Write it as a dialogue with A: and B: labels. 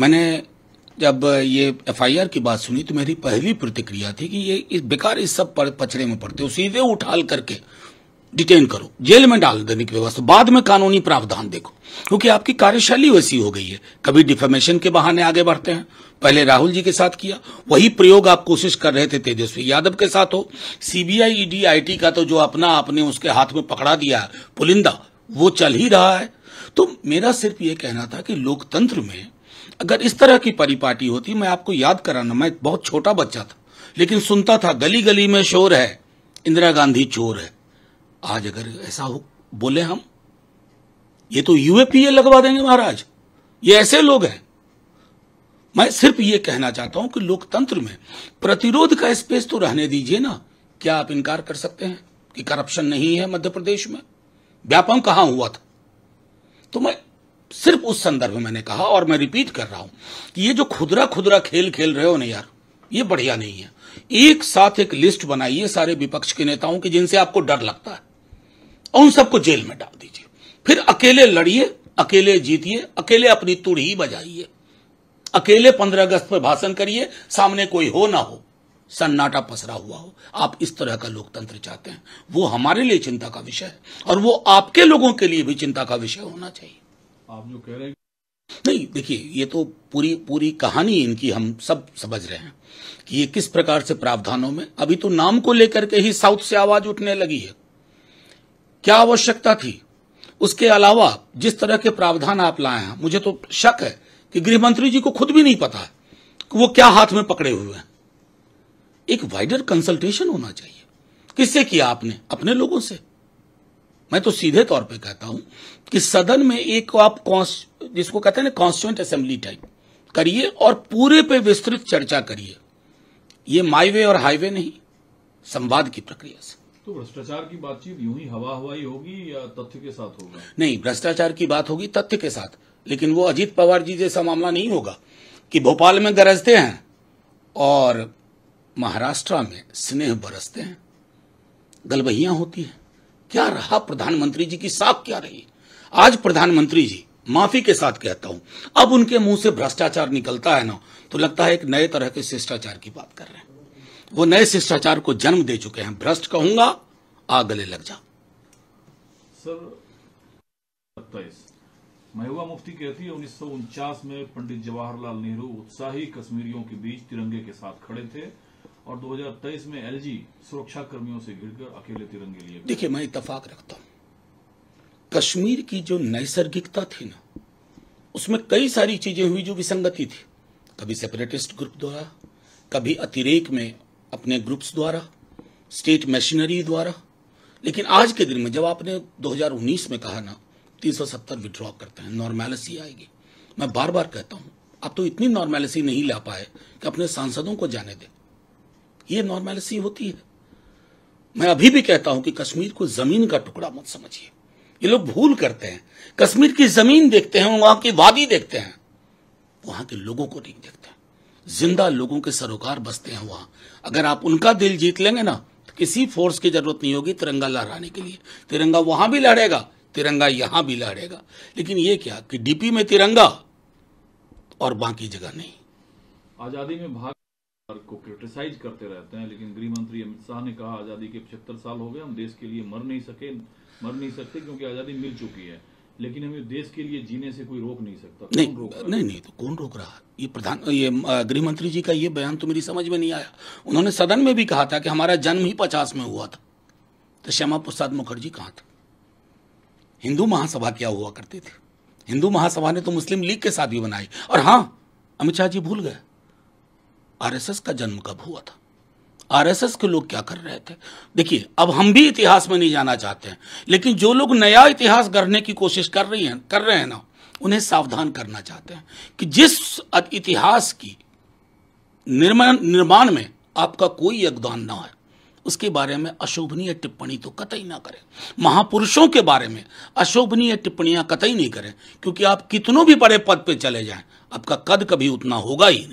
A: मैंने जब ये एफआईआर की बात सुनी तो मेरी पहली प्रतिक्रिया थी कि ये इस बेकार इस सब पर पचड़े में पड़ते हो सीधे उठाल करके डिटेन करो जेल में डाल देने की व्यवस्था बाद में कानूनी प्रावधान देखो क्योंकि आपकी कार्यशैली वैसी हो गई है कभी डिफेमेशन के बहाने आगे बढ़ते हैं पहले राहुल जी के साथ किया वही प्रयोग आप कोशिश कर रहे थे तेजस्वी यादव के साथ हो सीबीआई ईडी आईटी का तो जो अपना आपने उसके हाथ में पकड़ा दिया पुलिंदा वो चल ही रहा है तो मेरा सिर्फ ये कहना था कि लोकतंत्र में अगर इस तरह की परिपाटी होती मैं आपको याद कराना मैं बहुत छोटा बच्चा था लेकिन सुनता था गली गली में शोर है इंदिरा गांधी चोर है आज अगर ऐसा हो बोले हम ये तो यूएपीए लगवा देंगे महाराज ये ऐसे लोग हैं मैं सिर्फ ये कहना चाहता हूं कि लोकतंत्र में प्रतिरोध का स्पेस तो रहने दीजिए ना क्या आप इनकार कर सकते हैं कि करप्शन नहीं है मध्य प्रदेश में व्यापम कहां हुआ था तो मैं सिर्फ उस संदर्भ में मैंने कहा और मैं रिपीट कर रहा हूं कि ये जो खुदरा खुदरा खेल खेल रहे हो ना यार ये बढ़िया नहीं है एक साथ एक लिस्ट बनाइए सारे विपक्ष के नेताओं की जिनसे आपको डर लगता है और उन सबको जेल में डाल दीजिए फिर अकेले लड़िए अकेले जीतिए अकेले अपनी तुड़ी बजाइए अकेले पंद्रह अगस्त पर भाषण करिए सामने कोई हो ना हो सन्नाटा पसरा हुआ हो आप इस तरह का लोकतंत्र चाहते हैं वो हमारे लिए चिंता का विषय है और वो आपके लोगों के लिए भी चिंता का विषय होना चाहिए आप जो कह रहे हैं नहीं देखिए ये तो पूरी पूरी कहानी इनकी हम सब समझ रहे हैं कि ये किस प्रकार से प्रावधानों में अभी तो नाम को लेकर के ही साउथ से आवाज उठने लगी है क्या आवश्यकता थी उसके अलावा जिस तरह के प्रावधान आप लाए हैं मुझे तो शक है कि गृहमंत्री जी को खुद भी नहीं पता कि वो क्या हाथ में पकड़े हुए हैं एक वाइडर कंसल्टेशन होना चाहिए किससे किया आपने अपने लोगों से मैं तो सीधे तौर पे कहता हूं कि सदन में एक आप जिसको कहते हैं ना कॉन्स्टिट्यूंट असेंबली टाइप करिए और पूरे पे विस्तृत चर्चा करिए ये माईवे और हाईवे नहीं संवाद की प्रक्रिया से
B: तो भ्रष्टाचार की बातचीत यूं ही हवा हवाई होगी या तथ्य के साथ होगा
A: नहीं भ्रष्टाचार की बात होगी तथ्य के साथ लेकिन वो अजीत पवार जी जैसा मामला नहीं होगा कि भोपाल में गरजते हैं और महाराष्ट्र में स्नेह बरसते हैं गलबहियां होती हैं क्या रहा प्रधानमंत्री जी की साख क्या रही आज प्रधानमंत्री जी माफी के साथ कहता हूं अब उनके मुंह से भ्रष्टाचार निकलता है ना तो लगता है एक नए तरह के शिष्टाचार की बात कर रहे हैं वो नए शिष्टाचार को जन्म दे चुके हैं भ्रष्ट कहूंगा आ गले लग जा
B: सर महुआ मुफ्ती कहती है उन्नीस में पंडित जवाहरलाल नेहरू उत्साही कश्मीरियों के बीच तिरंगे के साथ खड़े थे और 2023 में एलजी सुरक्षा कर्मियों से घिर अकेले तिरंगे लिए देखिए मैं इतफाक रखता हूँ
A: कश्मीर की जो नैसर्गिकता थी ना उसमें कई सारी चीजें हुई जो विसंगति थी कभी सेपरेटिस्ट ग्रुप द्वारा कभी अतिरेक में अपने ग्रुप्स द्वारा स्टेट मशीनरी द्वारा लेकिन आज के दिन में जब आपने 2019 में कहा ना 370 विड्रॉ करते हैं नॉर्मेलिसी आएगी मैं बार बार कहता हूं आप तो इतनी नॉर्मेलिसी नहीं ला पाए कि अपने सांसदों को जाने दें ये नॉर्मेलिसी होती है मैं अभी भी कहता हूं कि कश्मीर को जमीन का टुकड़ा मत समझिए ये लोग भूल करते हैं कश्मीर की जमीन देखते हैं वहां की वादी देखते हैं वहां के लोगों को नहीं देखते जिंदा लोगों के सरोकार बसते हैं वहां अगर आप उनका दिल जीत लेंगे ना तो किसी फोर्स की जरूरत नहीं होगी तिरंगा लहराने के लिए तिरंगा वहां भी लड़ेगा तिरंगा यहां भी लड़ेगा लेकिन ये क्या कि डीपी में तिरंगा और बाकी जगह
B: नहीं आजादी में भाग को क्रिटिसाइज करते रहते हैं लेकिन गृह मंत्री अमित शाह ने कहा आज़ादी के पचहत्तर साल हो गए हम देश के लिए मर नहीं सके मर नहीं सकते क्योंकि आज़ादी मिल चुकी है लेकिन हमें देश के लिए जीने से कोई रोक नहीं सकता नहीं कौन रोक नहीं नहीं तो
A: कौन रोक रहा ये प्रधान ये गृह मंत्री जी का ये बयान तो मेरी समझ में नहीं आया उन्होंने सदन में भी कहा था कि हमारा जन्म ही पचास में हुआ था तो श्यामा प्रसाद मुखर्जी कहा था हिंदू महासभा क्या हुआ करते थे हिंदू महासभा ने तो मुस्लिम लीग के साथ भी बनाई और हाँ अमित शाह जी भूल गए आरएसएस का जन्म कब हुआ था आरएसएस के लोग क्या कर रहे थे देखिए अब हम भी इतिहास में नहीं जाना चाहते हैं लेकिन जो लोग नया इतिहास गढ़ने की कोशिश कर रही हैं कर रहे हैं ना उन्हें सावधान करना चाहते हैं कि जिस इतिहास की निर्माण निर्माण में आपका कोई योगदान ना है उसके बारे में अशोभनीय टिप्पणी तो कतई ना करें महापुरुषों के बारे में अशोभनीय टिप्पणियां कतई नहीं करें क्योंकि आप कितनों भी बड़े पद पर चले जाएं आपका कद कभी उतना होगा ही नहीं